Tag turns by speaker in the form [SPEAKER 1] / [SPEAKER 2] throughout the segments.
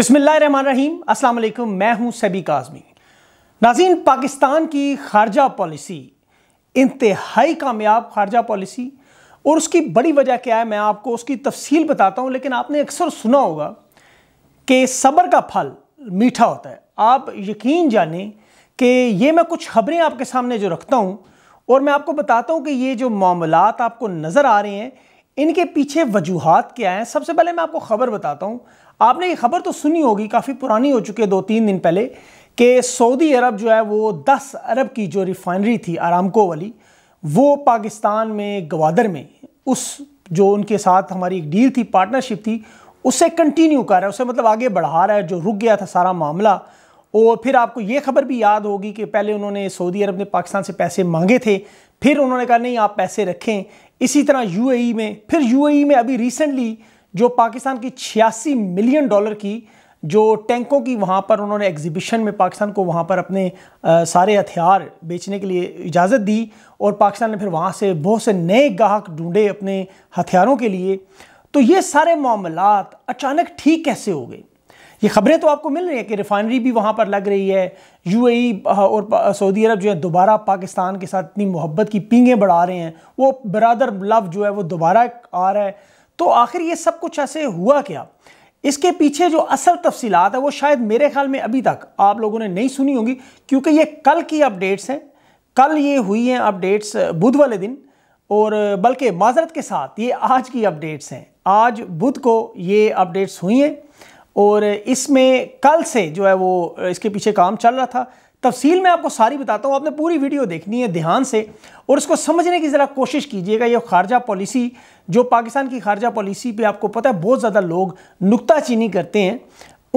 [SPEAKER 1] अस्सलाम वालेकुम मैं हूं सभी काजमी नाजीन पाकिस्तान की खारजा पॉलिसी इंतहाई कामयाब खारजा पॉलिसी और उसकी बड़ी वजह क्या है मैं आपको उसकी तफसील बताता हूं लेकिन आपने अक्सर सुना होगा कि सब्र का फल मीठा होता है आप यकीन जाने कि ये मैं कुछ खबरें आपके सामने जो रखता हूँ और मैं आपको बताता हूँ कि ये जो मामलात आपको नज़र आ रहे हैं इनके पीछे वजूहत क्या हैं सबसे पहले मैं आपको ख़बर बताता हूँ आपने ये खबर तो सुनी होगी काफ़ी पुरानी हो चुकी है दो तीन दिन पहले कि सऊदी अरब जो है वो दस अरब की जो रिफाइनरी थी आरामको वाली वो पाकिस्तान में गवादर में उस जो उनके साथ हमारी एक डील थी पार्टनरशिप थी उसे कंटिन्यू कर रहा है उसे मतलब आगे बढ़ा रहा है जो रुक गया था सारा मामला और फिर आपको ये खबर भी याद होगी कि पहले उन्होंने सऊदी अरब ने पाकिस्तान से पैसे मांगे थे फिर उन्होंने कहा नहीं आप पैसे रखें इसी तरह यूएई e में फिर यूएई e में अभी रिसेंटली जो पाकिस्तान की छियासी मिलियन डॉलर की जो टैंकों की वहाँ पर उन्होंने एग्जीबिशन में पाकिस्तान को वहाँ पर अपने आ, सारे हथियार बेचने के लिए इजाज़त दी और पाकिस्तान ने फिर वहाँ से बहुत से नए गाहक ढूंढे अपने हथियारों के लिए तो ये सारे मामला अचानक ठीक कैसे हो गए ये खबरें तो आपको मिल रही हैं कि रिफाइनरी भी वहाँ पर लग रही है यूएई और सऊदी अरब जो है दोबारा पाकिस्तान के साथ इतनी मोहब्बत की पींगें बढ़ा रहे हैं वो बरदर लव जो है वो दोबारा आ रहा है तो आखिर ये सब कुछ ऐसे हुआ क्या इसके पीछे जो असल तफसीलात है वो शायद मेरे ख्याल में अभी तक आप लोगों ने नहीं सुनी होंगी क्योंकि ये कल की अपडेट्स हैं कल ये हुई हैं अपडेट्स बुध वाले दिन और बल्कि माजरत के साथ ये आज की अपडेट्स हैं आज बुध को ये अपडेट्स हुई हैं और इसमें कल से जो है वो इसके पीछे काम चल रहा था तफसील में आपको सारी बताता हूँ आपने पूरी वीडियो देखनी है ध्यान से और इसको समझने की ज़रा कोशिश कीजिएगा ये खारजा पॉलिसी जो पाकिस्तान की खारजा पॉलिसी पे आपको पता है बहुत ज़्यादा लोग नुकताचीनी करते हैं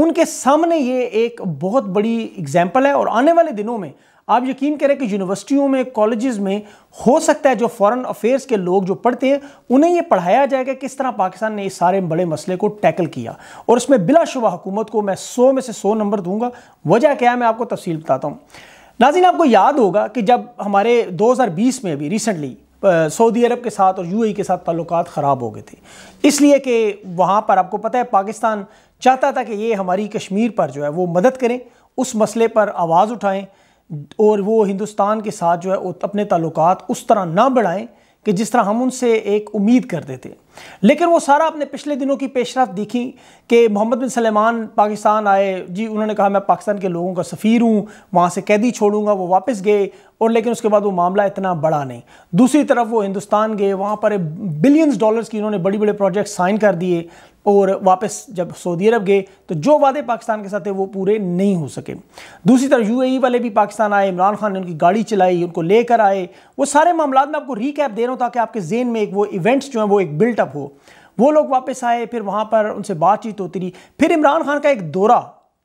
[SPEAKER 1] उनके सामने ये एक बहुत बड़ी एग्जाम्पल है और आने वाले दिनों में आप यकीन करें कि यूनिवर्सिटियों में कॉलेजेस में हो सकता है जो फॉरेन अफेयर्स के लोग जो पढ़ते हैं उन्हें ये पढ़ाया जाएगा किस तरह पाकिस्तान ने इस सारे बड़े मसले को टैकल किया और उसमें बिलाशुबा हुकूमत को मैं सौ में से सौ नंबर दूंगा वजह क्या है मैं आपको तफसील बताता हूँ नाजिन आपको याद होगा कि जब हमारे बीस में अभी रिसेंटली सऊदी अरब के साथ और यूएई e के साथ ताल्लुक ख़राब हो गए थे इसलिए कि वहाँ पर आपको पता है पाकिस्तान चाहता था कि ये हमारी कश्मीर पर जो है वो मदद करें उस मसले पर आवाज़ उठाएं और वो हिंदुस्तान के साथ जो है अपने ताल्लुकात उस तरह ना बढ़ाएं कि जिस तरह हम उनसे एक उम्मीद करते थे लेकिन वो सारा आपने पिछले दिनों की पेशरफ देखी कि मोहम्मद बिन सलेमान पाकिस्तान आए जी उन्होंने कहा मैं पाकिस्तान के लोगों का सफ़ीर हूँ वहाँ से कैदी छोड़ूंगा वो वापस गए और लेकिन उसके बाद वो मामला इतना बड़ा नहीं दूसरी तरफ वो हिंदुस्तान गए वहाँ पर बिलियंस डॉलर्स की उन्होंने बड़े बड़े प्रोजेक्ट साइन कर दिए और वापस जब सऊदी अरब गए तो जो वादे पाकिस्तान के साथ थे वो पूरे नहीं हो सके दूसरी तरफ यूएई e वाले भी पाकिस्तान आए इमरान खान ने उनकी गाड़ी चलाई उनको लेकर आए वो सारे मामला में आपको रिकैप दे रहा हूँ ताकि आपके जेन में एक वो इवेंट्स जो हैं वो एक बिल्ट सेटअप हो वो लोग वापस आए फिर वहाँ पर उनसे बातचीत होती रही फिर इमरान खान का एक दौरा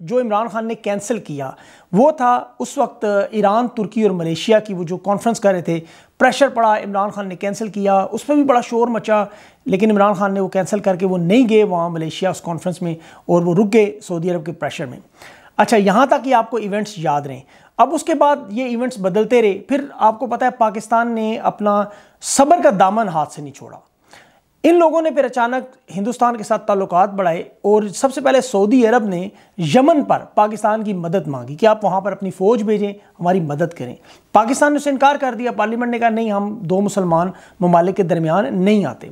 [SPEAKER 1] जो इमरान खान ने कैंसिल किया वो था उस वक्त ईरान तुर्की और मलेशिया की वो जो कॉन्फ्रेंस कर रहे थे प्रेशर पड़ा इमरान खान ने कैंसिल किया उस पर भी बड़ा शोर मचा लेकिन इमरान खान ने वो कैंसिल करके वो नहीं गए वहाँ मलेशिया उस कॉन्फ्रेंस में और वो रुक गए सऊदी अरब के प्रेशर में अच्छा यहाँ तक कि आपको इवेंट्स याद रहें अब उसके बाद ये इवेंट्स बदलते रहे फिर आपको पता है पाकिस्तान ने अपना सबर का दामन हाथ से नहीं छोड़ा इन लोगों ने फिर अचानक हिंदुस्तान के साथ ताल्लुक बढ़ाए और सबसे पहले सऊदी अरब ने यमन पर पाकिस्तान की मदद मांगी कि आप वहाँ पर अपनी फ़ौज भेजें हमारी मदद करें पाकिस्तान ने उसे इनकार कर दिया पार्लियामेंट ने कहा नहीं हम दो मुसलमान ममालिक के दरमियान नहीं आते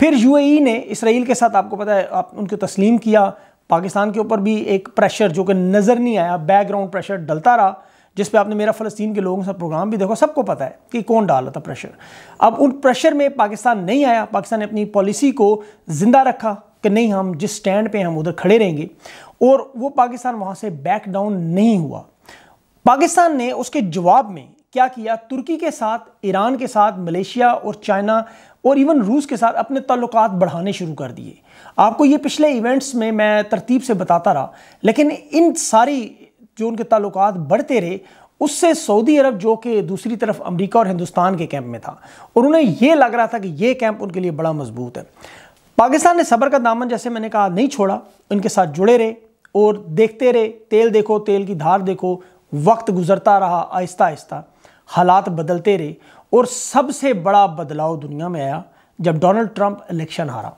[SPEAKER 1] फिर यूएई ने इसराइल के साथ आपको पता है आप उनको तस्लीम किया पाकिस्तान के ऊपर भी एक प्रेशर जो कि नज़र नहीं आया बैकग्राउंड प्रेशर डलता रहा जिस पे आपने मेरा फ़लस्तीन के लोगों के साथ प्रोग्राम भी देखा सबको पता है कि कौन डाल रहा था प्रेशर अब उन प्रेशर में पाकिस्तान नहीं आया पाकिस्तान ने अपनी पॉलिसी को ज़िंदा रखा कि नहीं हम जिस स्टैंड पे हम उधर खड़े रहेंगे और वो पाकिस्तान वहाँ से बैक डाउन नहीं हुआ पाकिस्तान ने उसके जवाब में क्या किया तुर्की के साथ ईरान के साथ मलेशिया और चाइना और इवन रूस के साथ अपने ताल्लुक बढ़ाने शुरू कर दिए आपको ये पिछले इवेंट्स में मैं तरतीब से बताता रहा लेकिन इन सारी जो उनके ताल्लुक बढ़ते रहे उससे सऊदी अरब जो कि दूसरी तरफ अमरीका और हिंदुस्तान के कैंप में था और उन्हें यह लग रहा था कि यह कैंप उनके लिए बड़ा मजबूत है पाकिस्तान ने सबर का दामन जैसे मैंने कहा नहीं छोड़ा उनके साथ जुड़े रहे और देखते रहे तेल देखो तेल की धार देखो वक्त गुजरता रहा आहिस्ता आहिस्ता हालात बदलते रहे और सबसे बड़ा बदलाव दुनिया में आया जब डोनाल्ड ट्रंप इलेक्शन हारा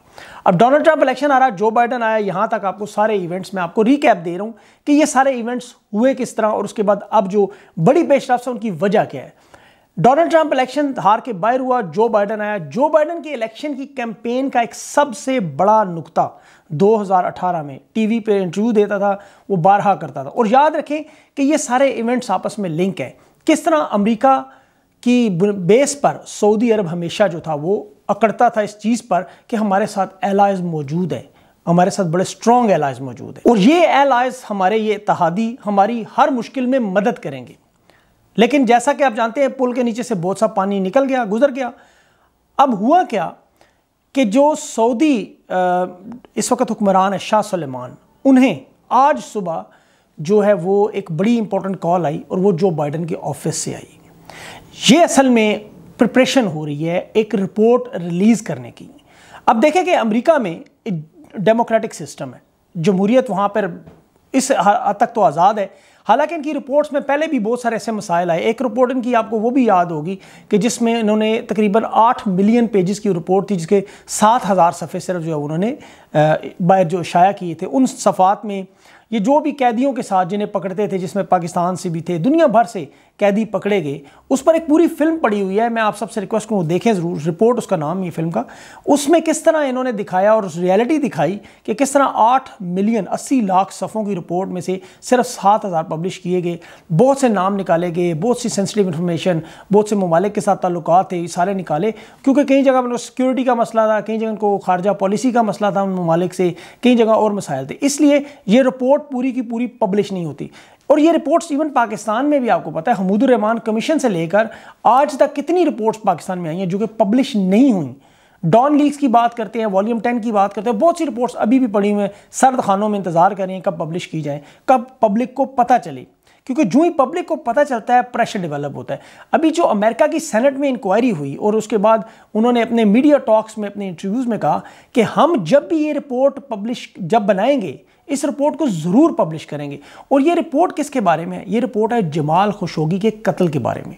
[SPEAKER 1] अब डोनाल्ड ट्रंप इलेक्शन हारा जो बाइडन आया यहाँ तक आपको सारे इवेंट्स में आपको रिकैप दे रहा हूँ कि ये सारे इवेंट्स हुए किस तरह और उसके बाद अब जो बड़ी पेशरफ है उनकी वजह क्या है डोनाल्ड ट्रंप इलेक्शन हार के बाहर हुआ जो बाइडन आया जो बाइडन के इलेक्शन की कैंपेन का एक सबसे बड़ा नुकता 2018 में टीवी पे इंटरव्यू देता था वो बारहा करता था और याद रखें कि ये सारे इवेंट्स आपस में लिंक है किस तरह अमेरिका की बेस पर सऊदी अरब हमेशा जो था वो अकड़ता था इस चीज़ पर कि हमारे साथ एलाइज मौजूद हैं हमारे साथ बड़े स्ट्रॉन्ग एलाइज मौजूद हैं और ये एलाइज हमारे ये इतिहादी हमारी हर मुश्किल में मदद करेंगे लेकिन जैसा कि आप जानते हैं पुल के नीचे से बहुत सा पानी निकल गया गुजर गया अब हुआ क्या कि जो सऊदी इस वक्त हुक्मरान है शाह सलेमान उन्हें आज सुबह जो है वो एक बड़ी इंपॉर्टेंट कॉल आई और वो जो बाइडन के ऑफिस से आई ये असल में प्रिपरेशन हो रही है एक रिपोर्ट रिलीज़ करने की अब देखें कि अमेरिका में डेमोक्रेटिक सिस्टम है जमहूरियत वहाँ पर इस हद तक तो आज़ाद है हालांकि इनकी रिपोर्ट्स में पहले भी बहुत सारे ऐसे मसाइल आए एक रिपोर्ट इनकी आपको वो भी याद होगी कि जिसमें इन्होंने तकरीबन आठ मिलियन पेजेस की रिपोर्ट थी जिसके सात हज़ार सफ़े सिर्फ जो है उन्होंने बाहर जो शाया किए थे उन सफ़ात में ये जो भी कैदियों के साथ जिन्हें पकड़ते थे जिसमें पाकिस्तान से भी थे दुनिया भर से कैदी पकड़े गए उस पर एक पूरी फिल्म पड़ी हुई है मैं आप सबसे रिक्वेस्ट करूँ देखें ज़रूर रिपोर्ट उसका नाम ये फिल्म का उसमें किस तरह इन्होंने दिखाया और रियलिटी दिखाई कि किस तरह आठ मिलियन अस्सी लाख सफ़ों की रिपोर्ट में से सिर्फ सात हज़ार पब्लिश किए गए बहुत से नाम निकाले गए बहुत सी सेंसिटिव इन्फॉर्मेशन बहुत से ममालिक के साथ ताल्लुक थे सारे निकाले क्योंकि कई जगह उनको सिक्योरिटी का मसला था कई जगह उनको खारजा पॉलिसी का मसला था उन ममालिक से कई जगह और मसाइल थे इसलिए ये रिपोर्ट पूरी की पूरी पब्लिश नहीं होती और ये रिपोर्ट्स इवन पाकिस्तान में भी आपको पता है हमूदुररहमान कमीशन से लेकर आज तक कितनी रिपोर्ट्स पाकिस्तान में आई हैं जो कि पब्लिश नहीं हुई डॉन लीक्स की बात करते हैं वॉल्यूम टेन की बात करते हैं बहुत सी रिपोर्ट्स अभी भी पड़ी हुई हैं सर्द खानों में इंतजार कर रही हैं कब पब्लिश की जाए कब पब्लिक को पता चले क्योंकि जो ही पब्लिक को पता चलता है प्रेशर डेवलप होता है अभी जो अमेरिका की सेनेट में इंक्वायरी हुई और उसके बाद उन्होंने अपने मीडिया टॉक्स में अपने इंटरव्यूज़ में कहा कि हम जब भी ये रिपोर्ट पब्लिश जब बनाएंगे इस रिपोर्ट को ज़रूर पब्लिश करेंगे और ये रिपोर्ट किसके बारे में है ये रिपोर्ट है जमाल खुशोगी के कत्ल के बारे में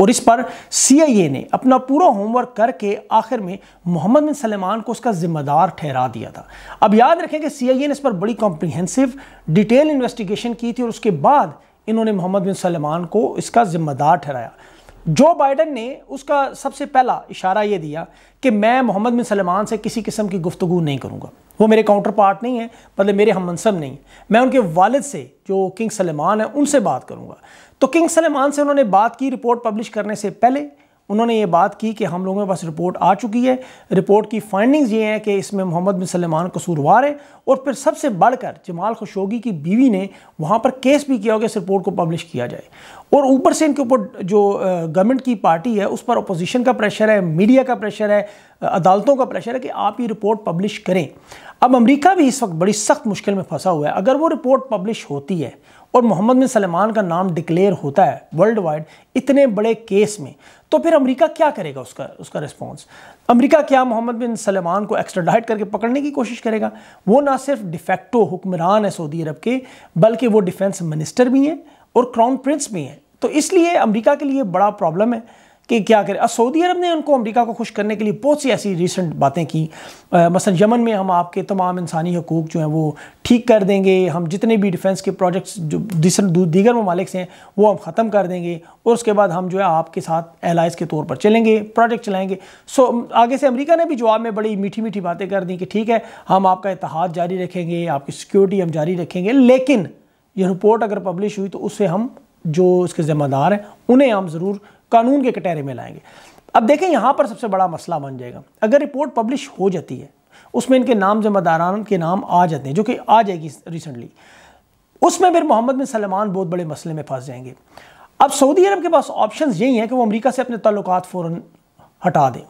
[SPEAKER 1] और इस पर सीआईए ने अपना पूरा होमवर्क करके आखिर में मोहम्मद बिन सलेमान को उसका जिम्मेदार ठहरा दिया था अब याद रखें कि सीआईए ने इस पर बड़ी कॉम्प्रीहेंसिव डिटेल इन्वेस्टिगेशन की थी और उसके बाद इन्होंने मोहम्मद बिन सलेमान को इसका जिम्मेदार ठहराया जो बाइडन ने उसका सबसे पहला इशारा ये दिया कि मैं मोहम्मद बिन सलमान से किसी किस्म की गुफ्तु नहीं करूँगा वो मेरे काउंटर पार्ट नहीं है मतलब मेरे हम मनसब नहीं मैं उनके वालद से जो किंग सलमान है उनसे बात करूँगा तो किंग सलमान से उन्होंने बात की रिपोर्ट पब्लिश करने से पहले उन्होंने ये बात की कि हम लोगों के पास रिपोर्ट आ चुकी है रिपोर्ट की फाइंडिंग्स ये हैं कि इसमें मोहम्मद बिन सलमान कसूरवार है और फिर सबसे बढ़कर जमाल खुशोगी की बीवी ने वहाँ पर केस भी किया होगा कि इस रिपोर्ट को पब्लिश किया जाए और ऊपर से इनके ऊपर जो गवर्नमेंट की पार्टी है उस पर अपोजिशन का प्रेशर है मीडिया का प्रेशर है अदालतों का प्रेशर है कि आप ये रिपोर्ट पब्लिश करें अब अमरीका भी इस वक्त बड़ी सख्त मुश्किल में फंसा हुआ है अगर वो रिपोर्ट पब्लिश होती है और मोहम्मद बिन सलमान का नाम डिक्लेयर होता है वर्ल्ड वाइड इतने बड़े केस में तो फिर अमेरिका क्या करेगा उसका उसका रिस्पॉन्स अमेरिका क्या मोहम्मद बिन सलमान को एक्स्ट्राडाइट करके पकड़ने की कोशिश करेगा वो ना सिर्फ डिफेक्टो हुक्मरान है सऊदी अरब के बल्कि वो डिफेंस मिनिस्टर भी हैं और क्राउन प्रिंस भी हैं तो इसलिए अमरीका के लिए बड़ा प्रॉब्लम है कि क्या करें सऊदी अरब ने उनको अमेरिका को खुश करने के लिए बहुत सी ऐसी रिसेंट बातें की मसल यमन में हम आपके तमाम इंसानी हकूक़ जो हैं वो ठीक कर देंगे हम जितने भी डिफेंस के प्रोजेक्ट्स जो दीगर ममालिक हैं वो हम ख़त्म कर देंगे और उसके बाद हम जो है आपके साथ एलाइज के तौर पर चलेंगे प्रोजेक्ट चलाएँगे सो आगे से अमरीका ने भी जवाब में बड़ी मीठी मीठी बातें कर दी कि ठीक है हम आपका इतिहाद जारी रखेंगे आपकी सिक्योरिटी हम जारी रखेंगे लेकिन यह रिपोर्ट अगर पब्लिश हुई तो उससे हम जो उसके ज़िम्मेदार हैं उन्हें हम ज़रूर कानून के कटहरे में लाएंगे अब देखें यहाँ पर सबसे बड़ा मसला बन जाएगा अगर रिपोर्ट पब्लिश हो जाती है उसमें इनके नाम जिम्मेदारान के नाम आ जाते हैं जो कि आ जाएगी रिसेंटली उसमें फिर मोहम्मद बिन सलमान बहुत बड़े मसले में फंस जाएंगे अब सऊदी अरब के पास ऑप्शन यही हैं कि वो अमेरिका से अपने तल्लुक फ़ौर हटा दें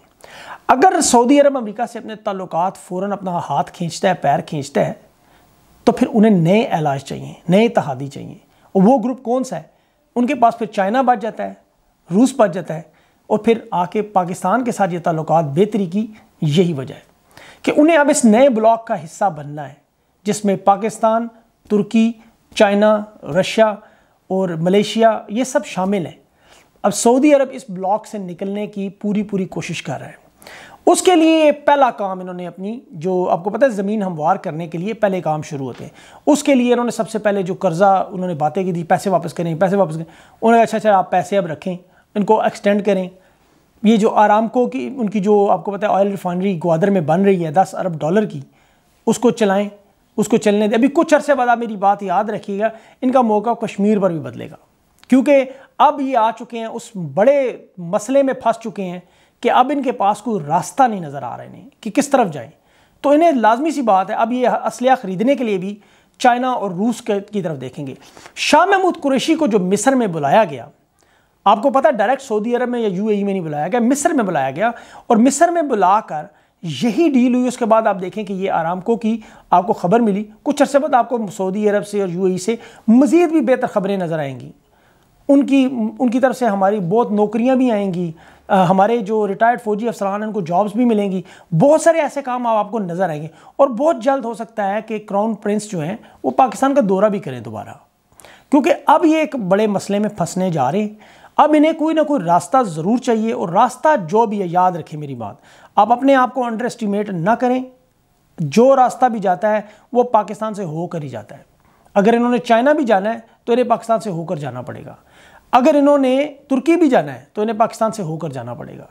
[SPEAKER 1] अगर सऊदी अरब अमेरिका से अपने तल्लक फ़ौर अपना हाथ खींचता है पैर खींचता है तो फिर उन्हें नए एलाज चाहिए नए तहादी चाहिए और वो ग्रुप कौन सा है उनके पास फिर चाइना बच जाता है रूस पर जाता है और फिर आके पाकिस्तान के साथ ये ताल्लुक बेहतरी की यही वजह है कि उन्हें अब इस नए ब्लॉक का हिस्सा बनना है जिसमें पाकिस्तान तुर्की चाइना रशिया और मलेशिया ये सब शामिल हैं अब सऊदी अरब इस ब्लॉक से निकलने की पूरी पूरी कोशिश कर रहा है उसके लिए पहला काम इन्होंने अपनी जो आपको पता है ज़मीन हमवार करने के लिए पहले काम शुरू होते हैं उसके लिए इन्होंने सबसे पहले जो कर्ज़ा उन्होंने बातें की थी पैसे वापस करें पैसे वापस करें उन्होंने अच्छा अच्छा आप पैसे अब रखें इनको एक्सटेंड करें ये जो आरामको की उनकी जो आपको पता है ऑयल रिफाइनरी ग्वादर में बन रही है दस अरब डॉलर की उसको चलाएं उसको चलने दें अभी कुछ अरसे बाद आप मेरी बात याद रखिएगा इनका मौका कश्मीर पर भी बदलेगा क्योंकि अब ये आ चुके हैं उस बड़े मसले में फंस चुके हैं कि अब इनके पास कोई रास्ता नहीं नज़र आ रहे हैं कि किस तरफ जाएं तो इन्हें लाजमी सी बात है अब ये असलिया ख़रीदने के लिए भी चाइना और रूस की तरफ देखेंगे शाह महमूद कुरेशी को जो मिस्र में बुलाया गया आपको पता डायरेक्ट सऊदी अरब में या यूएई e में नहीं बुलाया गया मिस्र में बुलाया गया और मिस्र में बुलाकर यही डील हुई उसके बाद आप देखें कि ये आरामको की आपको खबर मिली कुछ अरसे बाद आपको सऊदी अरब से और यूएई e से मज़ीद भी बेहतर खबरें नज़र आएंगी उनकी उनकी तरफ से हमारी बहुत नौकरियां भी आएंगी आ, हमारे जो रिटायर्ड फौजी अफसरान हैं उनको जॉब्स भी मिलेंगी बहुत सारे ऐसे काम आप आपको नज़र आएंगे और बहुत जल्द हो सकता है कि क्राउन प्रिंस जो हैं वो पाकिस्तान का दौरा भी करें दोबारा क्योंकि अब ये एक बड़े मसले में फंसने जा रहे हैं अब इन्हें कोई ना कोई रास्ता ज़रूर चाहिए और रास्ता जो भी है याद रखें मेरी बात आप अपने आप को अंडर एस्टिमेट ना करें जो रास्ता भी जाता है वो पाकिस्तान से होकर ही जाता है अगर इन्होंने चाइना भी जाना है तो इन्हें पाकिस्तान से होकर जाना पड़ेगा अगर इन्होंने तुर्की भी जाना है तो इन्हें पाकिस्तान से होकर जाना पड़ेगा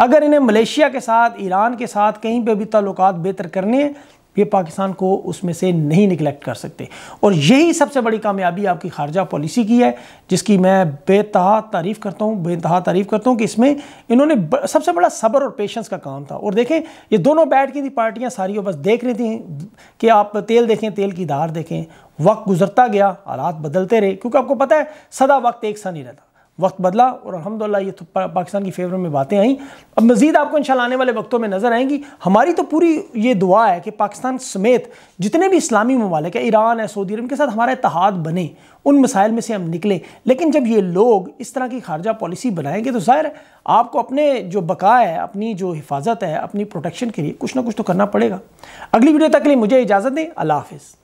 [SPEAKER 1] अगर इन्हें मलेशिया के साथ ईरान के साथ कहीं पर भी ताल्लुक बेहतर करने हैं ये पाकिस्तान को उसमें से नहीं निगलेक्ट कर सकते और यही सबसे बड़ी कामयाबी आपकी खारजा पॉलिसी की है जिसकी मैं बेतहा तारीफ़ करता हूँ बेतहा तारीफ़ करता हूँ कि इसमें इन्होंने ब, सबसे बड़ा सब्र और पेशेंस का काम था और देखें ये दोनों बैठ की थी पार्टियाँ सारी बस देख रही थी कि आप तेल देखें तेल की धार देखें वक्त गुजरता गया हालात बदलते रहे क्योंकि आपको पता है सदा वक्त एक सा नहीं रहता वक्त बदला और अलहमदिल्ला ये तो पाकिस्तान की फेवर में बातें आई अब मज़ीद आपको इन आने वाले वक्तों में नज़र आएंगी हमारी तो पूरी ये दुआ है कि पाकिस्तान समेत जितने भी इस्लामी ममालिक है ईरान है सऊदी अरब के साथ हमारा इतिहाद बने उन मसाइल में से हम निकले लेकिन जब ये लोग इस तरह की खारजा पॉलिसी बनाएंगे तो ज़ाहिर आपको अपने जो बका है अपनी जो हिफाजत है अपनी प्रोटेक्शन के लिए कुछ ना कुछ तो करना पड़ेगा अगली वीडियो तक के लिए मुझे इजाज़त दें अल्लाह हाफिज़